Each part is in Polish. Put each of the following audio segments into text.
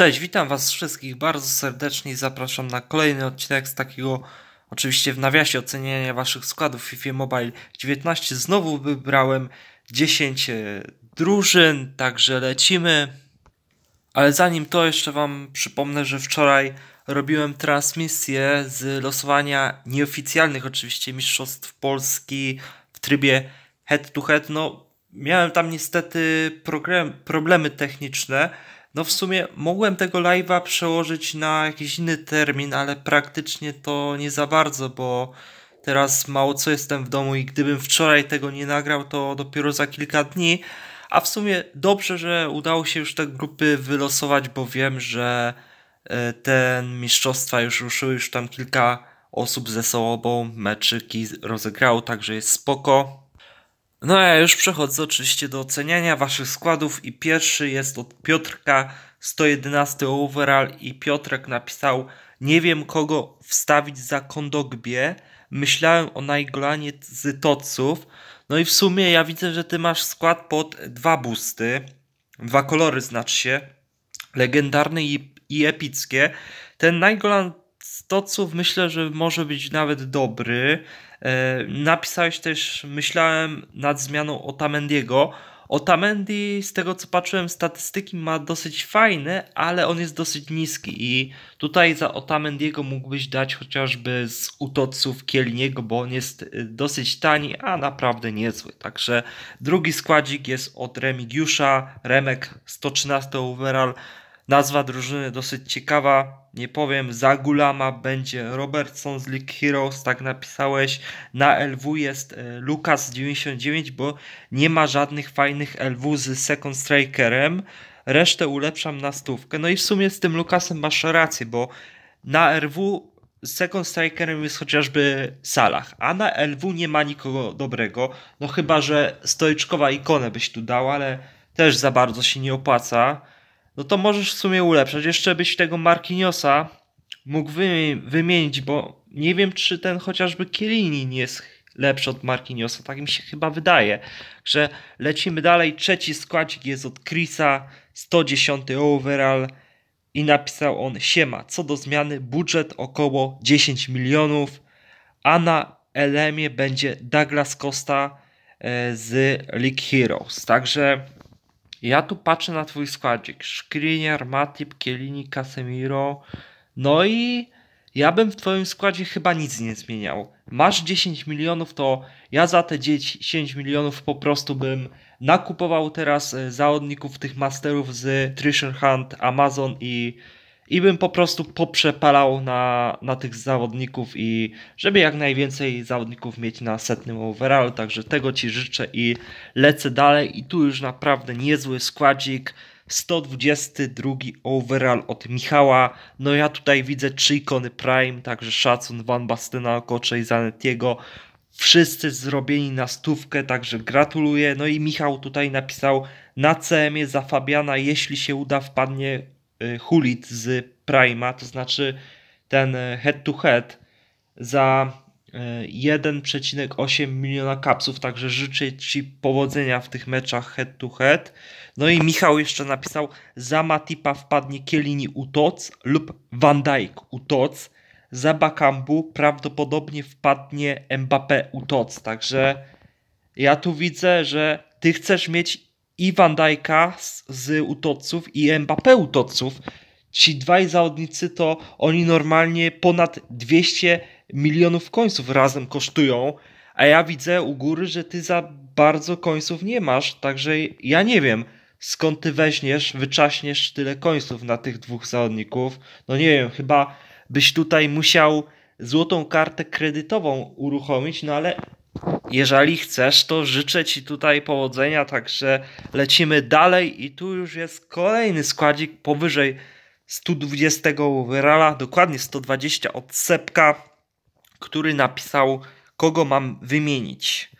Cześć, witam Was wszystkich bardzo serdecznie i zapraszam na kolejny odcinek z takiego, oczywiście w nawiasie oceniania Waszych składów FIFA Mobile 19. Znowu wybrałem 10 e, drużyn, także lecimy. Ale zanim to jeszcze Wam przypomnę, że wczoraj robiłem transmisję z losowania nieoficjalnych oczywiście Mistrzostw Polski w trybie head to head. No, miałem tam niestety problemy techniczne, no w sumie mogłem tego live'a przełożyć na jakiś inny termin, ale praktycznie to nie za bardzo, bo teraz mało co jestem w domu i gdybym wczoraj tego nie nagrał, to dopiero za kilka dni. A w sumie dobrze, że udało się już te grupy wylosować, bo wiem, że e, te mistrzostwa już ruszyły, już tam kilka osób ze sobą meczyki rozegrało, także jest spoko. No a ja już przechodzę oczywiście do oceniania waszych składów i pierwszy jest od Piotrka 111 overall i Piotrek napisał nie wiem kogo wstawić za Kondogbie. Myślałem o Najgolanie z Toców. No i w sumie ja widzę, że ty masz skład pod dwa busty, dwa kolory znaczy się, legendarne i, i epickie. Ten Najgolan z Toców myślę, że może być nawet dobry. E, napisałeś też, myślałem nad zmianą Otamendiego. Otamendi, z tego co patrzyłem, statystyki ma dosyć fajne, ale on jest dosyć niski i tutaj za Otamendiego mógłbyś dać chociażby z utoców Kielniego, bo on jest y, dosyć tani, a naprawdę niezły. Także drugi składzik jest od Remigiusza, Remek 113 overall, Nazwa drużyny dosyć ciekawa. Nie powiem, za Gulama będzie Robertson z League Heroes, tak napisałeś. Na LW jest e, Lukas 99, bo nie ma żadnych fajnych LW z Second Strikerem. Resztę ulepszam na stówkę. No i w sumie z tym Lukasem masz rację, bo na RW second strikerem jest chociażby Salah, a na LW nie ma nikogo dobrego, no chyba, że stoiczkowa ikonę byś tu dał, ale też za bardzo się nie opłaca no to możesz w sumie ulepszać. Jeszcze byś tego Markiniosa mógł wymienić, bo nie wiem, czy ten chociażby Kielini jest lepszy od Markiniosa. Tak mi się chyba wydaje, że lecimy dalej. Trzeci składzik jest od Chrisa, 110 overall i napisał on siema, co do zmiany budżet około 10 milionów, a na Elemie będzie Douglas Costa e, z League Heroes. Także ja tu patrzę na twój składzik. Skriniar, Matip, Kielini, Casemiro. No i ja bym w twoim składzie chyba nic nie zmieniał. Masz 10 milionów, to ja za te 10 milionów po prostu bym nakupował teraz e, zaodników tych masterów z Treasure Hunt, Amazon i i bym po prostu poprzepalał na, na tych zawodników i żeby jak najwięcej zawodników mieć na setnym overall, także tego Ci życzę i lecę dalej i tu już naprawdę niezły składzik. 122 overall od Michała. No ja tutaj widzę trzy ikony Prime, także szacun Van Bastena, Kocze i Zanettiego. Wszyscy zrobieni na stówkę, także gratuluję. No i Michał tutaj napisał na CM za Fabiana, jeśli się uda, wpadnie Y, hulit z Prima, to znaczy ten head to head za 1,8 y, miliona kapsów, także życzę Ci powodzenia w tych meczach head to head. No i Michał jeszcze napisał, za Matipa wpadnie Kielini Utoc lub Van Dijk Utoc, za Bakambu prawdopodobnie wpadnie Mbappé Utoc, także ja tu widzę, że Ty chcesz mieć i Van Dijk'a z, z Utoców i Mbappé Utoców. Ci dwaj zawodnicy to oni normalnie ponad 200 milionów końców razem kosztują, a ja widzę u góry, że ty za bardzo końców nie masz, także ja nie wiem skąd ty weźmiesz, wyczaśniesz tyle końców na tych dwóch zawodników. No nie wiem, chyba byś tutaj musiał złotą kartę kredytową uruchomić, no ale jeżeli chcesz, to życzę Ci tutaj powodzenia, także lecimy dalej i tu już jest kolejny składzik powyżej 120 wyrala, dokładnie 120 od Sepka, który napisał, kogo mam wymienić.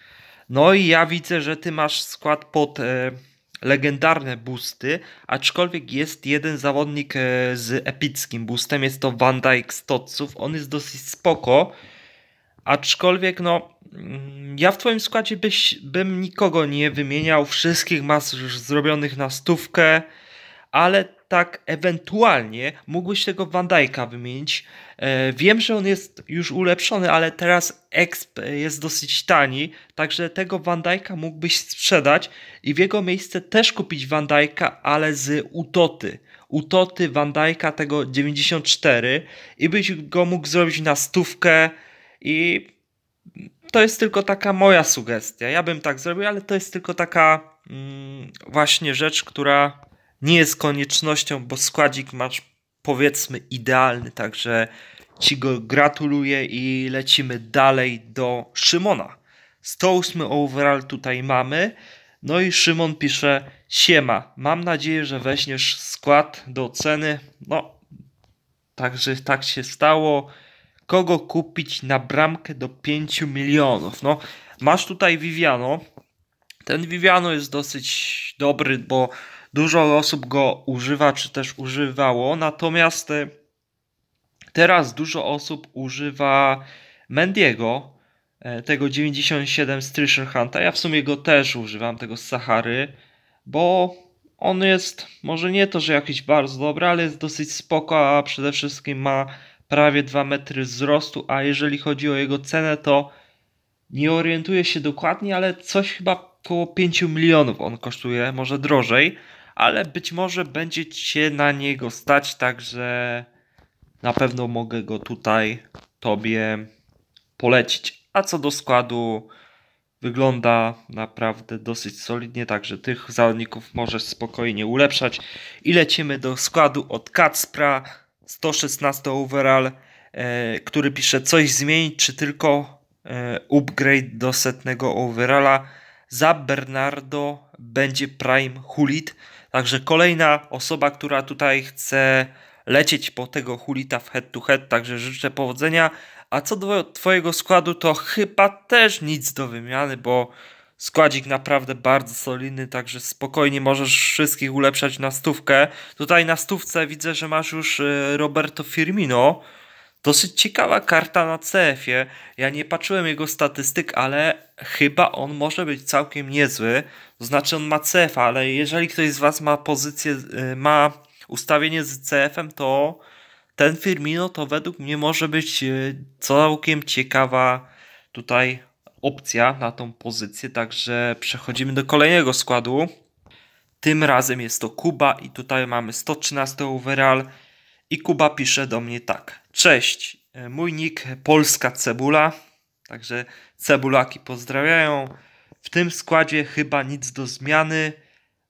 No i ja widzę, że Ty masz skład pod... E, legendarne busty. aczkolwiek jest jeden zawodnik e, z epickim bustem. jest to Van Dijk Stotsów. On jest dosyć spoko, aczkolwiek no Mm, ja w twoim składzie byś, bym nikogo nie wymieniał, wszystkich mas już zrobionych na stówkę, ale tak ewentualnie mógłbyś tego Van wymienić. E, wiem, że on jest już ulepszony, ale teraz exp jest dosyć tani, także tego Van mógłbyś sprzedać i w jego miejsce też kupić Van ale z utoty. Utoty Van tego 94 i byś go mógł zrobić na stówkę i to jest tylko taka moja sugestia. Ja bym tak zrobił, ale to jest tylko taka mm, właśnie rzecz, która nie jest koniecznością, bo składzik masz powiedzmy idealny, także Ci go gratuluję i lecimy dalej do Szymona. 108 overall tutaj mamy. No i Szymon pisze: Siema, mam nadzieję, że weźmiesz skład do ceny. No, także tak się stało kogo kupić na bramkę do 5 milionów. No, masz tutaj Viviano. Ten Viviano jest dosyć dobry, bo dużo osób go używa, czy też używało. Natomiast e, teraz dużo osób używa Mendiego, e, tego 97 z Treasure Ja w sumie go też używam, tego z Sahary, bo on jest może nie to, że jakiś bardzo dobry, ale jest dosyć spoko, a przede wszystkim ma prawie 2 metry wzrostu, a jeżeli chodzi o jego cenę, to nie orientuję się dokładnie, ale coś chyba około 5 milionów on kosztuje, może drożej, ale być może będzie się na niego stać, także na pewno mogę go tutaj Tobie polecić. A co do składu, wygląda naprawdę dosyć solidnie, także tych zawodników możesz spokojnie ulepszać. I lecimy do składu od Kacpra. 116 overall, e, który pisze coś zmienić, czy tylko e, upgrade do setnego overalla. Za Bernardo będzie Prime Hulit. Także kolejna osoba, która tutaj chce lecieć po tego Hulita w head to head, także życzę powodzenia. A co do Twojego składu, to chyba też nic do wymiany, bo składzik naprawdę bardzo solidny, także spokojnie możesz wszystkich ulepszać na stówkę. Tutaj na stówce widzę, że masz już e, Roberto Firmino. Dosyć ciekawa karta na CF-ie. Ja nie patrzyłem jego statystyk, ale chyba on może być całkiem niezły. To znaczy on ma CF, ale jeżeli ktoś z Was ma pozycję, e, ma ustawienie z CF-em, to ten Firmino to według mnie może być e, całkiem ciekawa tutaj opcja na tą pozycję, także przechodzimy do kolejnego składu. Tym razem jest to Kuba i tutaj mamy 113 overall i Kuba pisze do mnie tak. Cześć, e, mój nick Polska Cebula, także cebulaki pozdrawiają. W tym składzie chyba nic do zmiany.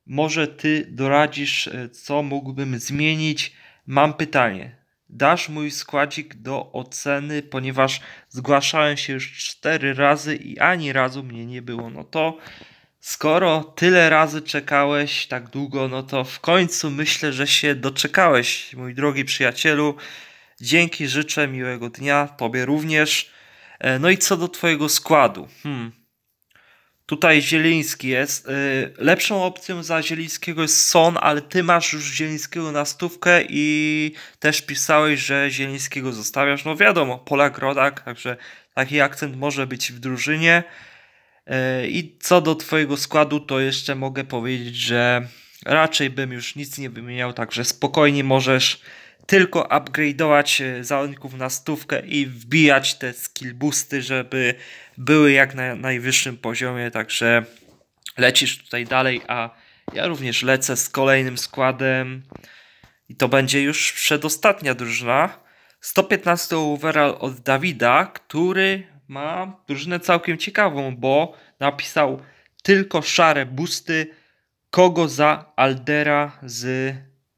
Może ty doradzisz, e, co mógłbym zmienić. Mam pytanie dasz mój składzik do oceny, ponieważ zgłaszałem się już cztery razy i ani razu mnie nie było. No to skoro tyle razy czekałeś tak długo, no to w końcu myślę, że się doczekałeś, mój drogi przyjacielu. Dzięki, życzę miłego dnia, tobie również. E, no i co do Twojego składu? Hmm, tutaj Zieliński jest. Y, lepszą opcją za Zielińskiego jest Son, ale ty masz już Zielińskiego na stówkę i też pisałeś, że Zielińskiego zostawiasz. No wiadomo, Polak Rodak, także taki akcent może być w drużynie. Y, I co do twojego składu, to jeszcze mogę powiedzieć, że raczej bym już nic nie wymieniał, także spokojnie możesz tylko upgrade'ować e, załączników na stówkę i wbijać te skill boosty, żeby były jak na najwyższym poziomie, także lecisz tutaj dalej, a ja również lecę z kolejnym składem i to będzie już przedostatnia drużyna. 115 overall od Dawida, który ma drużynę całkiem ciekawą, bo napisał tylko szare busty, kogo za Aldera z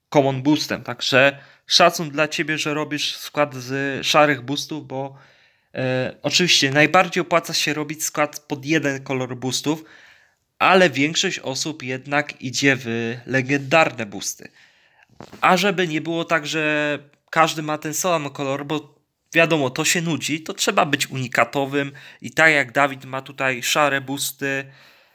Common Boostem. Także szacun dla ciebie, że robisz skład z szarych boostów, bo e, oczywiście najbardziej opłaca się robić skład pod jeden kolor boostów, ale większość osób jednak idzie w legendarne boosty. A żeby nie było tak, że każdy ma ten sam kolor, bo wiadomo, to się nudzi, to trzeba być unikatowym i tak jak Dawid ma tutaj szare busty,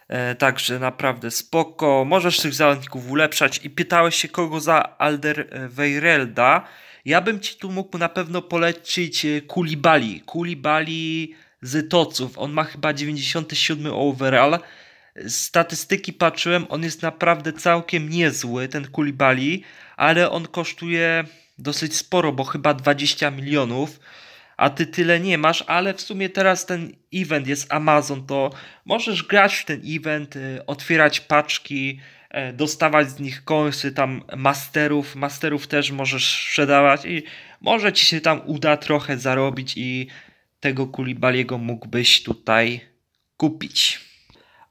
E, także naprawdę spoko. Możesz tych zawodników ulepszać i pytałeś się kogo za Alder Weirelda. E, ja bym ci tu mógł na pewno polecić e, Kulibali. Kulibali z Toców. On ma chyba 97 overall. Statystyki patrzyłem, on jest naprawdę całkiem niezły, ten Kulibali, ale on kosztuje dosyć sporo, bo chyba 20 milionów a ty tyle nie masz, ale w sumie teraz ten event jest Amazon, to możesz grać w ten event, y, otwierać paczki, e, dostawać z nich końsy, tam masterów, masterów też możesz sprzedawać i może ci się tam uda trochę zarobić i tego Kulibaliego mógłbyś tutaj kupić.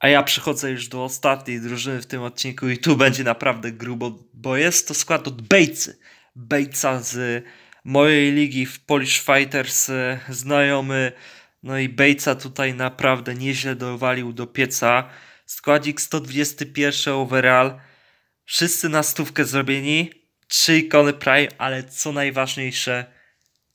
A ja przychodzę już do ostatniej drużyny w tym odcinku i tu będzie naprawdę grubo, bo jest to skład od Bejcy. Bejca z mojej ligi w Polish Fighters e, znajomy. No i Bejca tutaj naprawdę nieźle dowalił do pieca. Składzik 121 overall. Wszyscy na stówkę zrobieni. Trzy ikony Prime, ale co najważniejsze,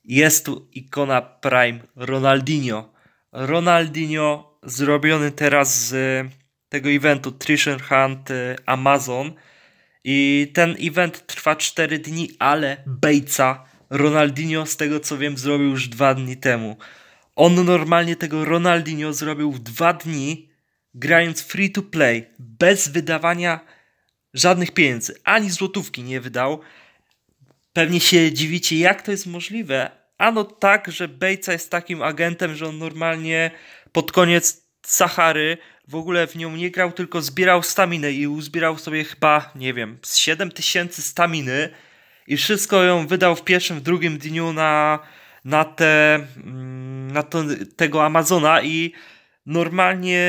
jest tu ikona Prime Ronaldinho. Ronaldinho zrobiony teraz z e, tego eventu Treasure Hunt e, Amazon. I ten event trwa 4 dni, ale Bejca Ronaldinho, z tego co wiem, zrobił już dwa dni temu. On normalnie tego Ronaldinho zrobił w dwa dni, grając free to play, bez wydawania żadnych pieniędzy. Ani złotówki nie wydał. Pewnie się dziwicie, jak to jest możliwe. Ano tak, że Bejca jest takim agentem, że on normalnie pod koniec Sahary w ogóle w nią nie grał, tylko zbierał staminę i uzbierał sobie chyba, nie wiem, z 7 tysięcy staminy i wszystko ją wydał w pierwszym, w drugim dniu na, na, te, mm, na to, tego Amazona i normalnie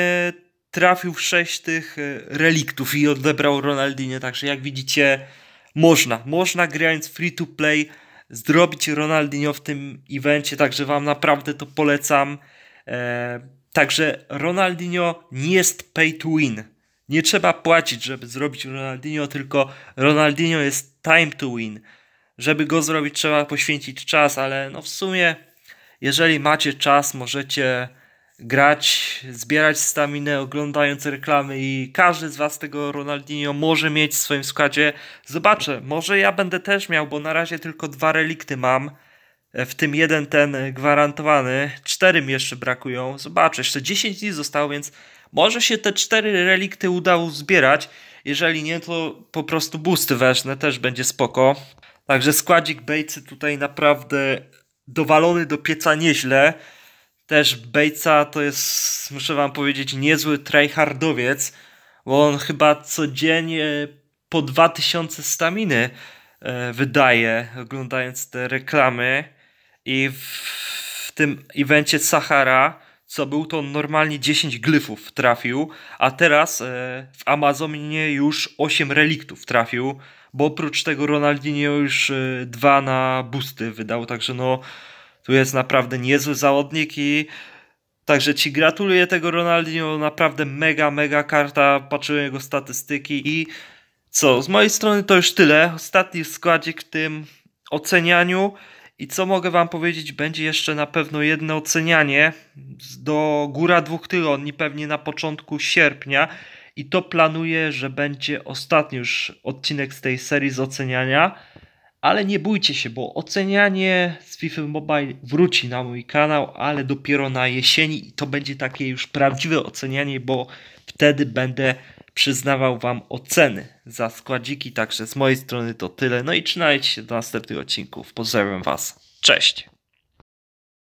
trafił w sześć tych e, reliktów i odebrał Ronaldinie. Także jak widzicie, można. Można grając free to play zrobić Ronaldinho w tym evencie, także wam naprawdę to polecam. Eee, także Ronaldinho nie jest pay to win. Nie trzeba płacić, żeby zrobić Ronaldinho, tylko Ronaldinho jest time to win. Żeby go zrobić, trzeba poświęcić czas, ale no w sumie, jeżeli macie czas, możecie grać, zbierać staminę, oglądając reklamy i każdy z Was tego Ronaldinho może mieć w swoim składzie. Zobaczę, może ja będę też miał, bo na razie tylko dwa relikty mam, e, w tym jeden ten gwarantowany, czterym jeszcze brakują. Zobaczę, jeszcze 10 dni zostało, więc może się te cztery relikty udało zbierać. Jeżeli nie, to po prostu busty weszne też będzie spoko. Także składzik Bejcy tutaj naprawdę dowalony do pieca nieźle. Też Bejca to jest, muszę wam powiedzieć, niezły tryhardowiec, bo on chyba codziennie po 2000 staminy e, wydaje, oglądając te reklamy. I w tym evencie Sahara co był, to normalnie 10 glyfów trafił, a teraz e, w Amazonie już 8 reliktów trafił, bo oprócz tego Ronaldinho już e, dwa na busty wydał, także no tu jest naprawdę niezły załodnik i Także ci gratuluję tego Ronaldinho, naprawdę mega, mega karta, patrzyłem jego statystyki i co, z mojej strony to już tyle. Ostatni składzik w tym ocenianiu i co mogę Wam powiedzieć, będzie jeszcze na pewno jedno ocenianie do góra dwóch tygodni, pewnie na początku sierpnia. I to planuję, że będzie ostatni już odcinek z tej serii z oceniania. Ale nie bójcie się, bo ocenianie z FIFA Mobile wróci na mój kanał, ale dopiero na jesieni i to będzie takie już prawdziwe ocenianie, bo wtedy będę przyznawał Wam oceny za składziki. Także z mojej strony to tyle. No i trzymajcie się do następnych odcinków. Pozdrawiam Was. Cześć!